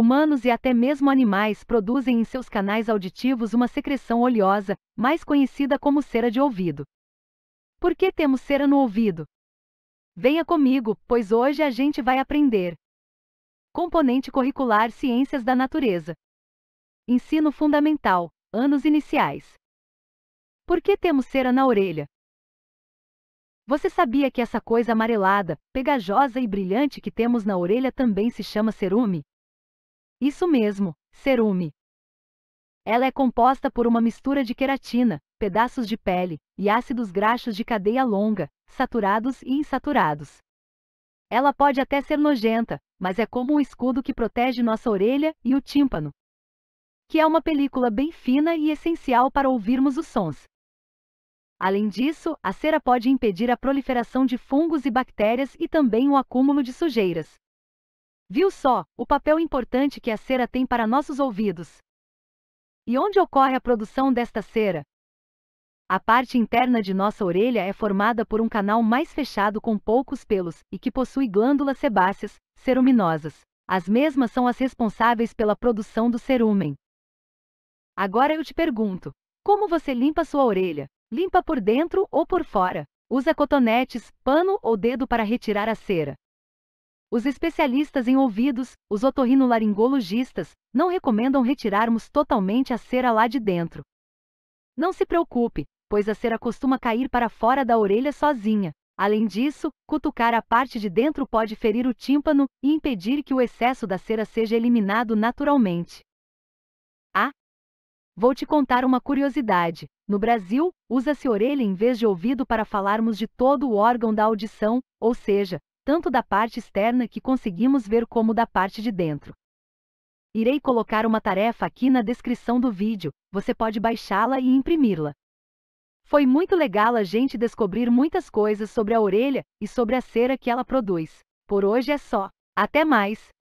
Humanos e até mesmo animais produzem em seus canais auditivos uma secreção oleosa, mais conhecida como cera de ouvido. Por que temos cera no ouvido? Venha comigo, pois hoje a gente vai aprender. Componente curricular Ciências da Natureza. Ensino fundamental, anos iniciais. Por que temos cera na orelha? Você sabia que essa coisa amarelada, pegajosa e brilhante que temos na orelha também se chama cerume? Isso mesmo, cerume. Ela é composta por uma mistura de queratina, pedaços de pele e ácidos graxos de cadeia longa, saturados e insaturados. Ela pode até ser nojenta, mas é como um escudo que protege nossa orelha e o tímpano. Que é uma película bem fina e essencial para ouvirmos os sons. Além disso, a cera pode impedir a proliferação de fungos e bactérias e também o acúmulo de sujeiras. Viu só, o papel importante que a cera tem para nossos ouvidos. E onde ocorre a produção desta cera? A parte interna de nossa orelha é formada por um canal mais fechado com poucos pelos e que possui glândulas sebáceas, ceruminosas. As mesmas são as responsáveis pela produção do cerúmen. Agora eu te pergunto: como você limpa sua orelha? Limpa por dentro ou por fora? Usa cotonetes, pano ou dedo para retirar a cera. Os especialistas em ouvidos, os otorrinolaringologistas, não recomendam retirarmos totalmente a cera lá de dentro. Não se preocupe, pois a cera costuma cair para fora da orelha sozinha. Além disso, cutucar a parte de dentro pode ferir o tímpano e impedir que o excesso da cera seja eliminado naturalmente. Ah! Vou te contar uma curiosidade. No Brasil, usa-se orelha em vez de ouvido para falarmos de todo o órgão da audição, ou seja, tanto da parte externa que conseguimos ver como da parte de dentro. Irei colocar uma tarefa aqui na descrição do vídeo, você pode baixá-la e imprimi-la. Foi muito legal a gente descobrir muitas coisas sobre a orelha e sobre a cera que ela produz. Por hoje é só. Até mais!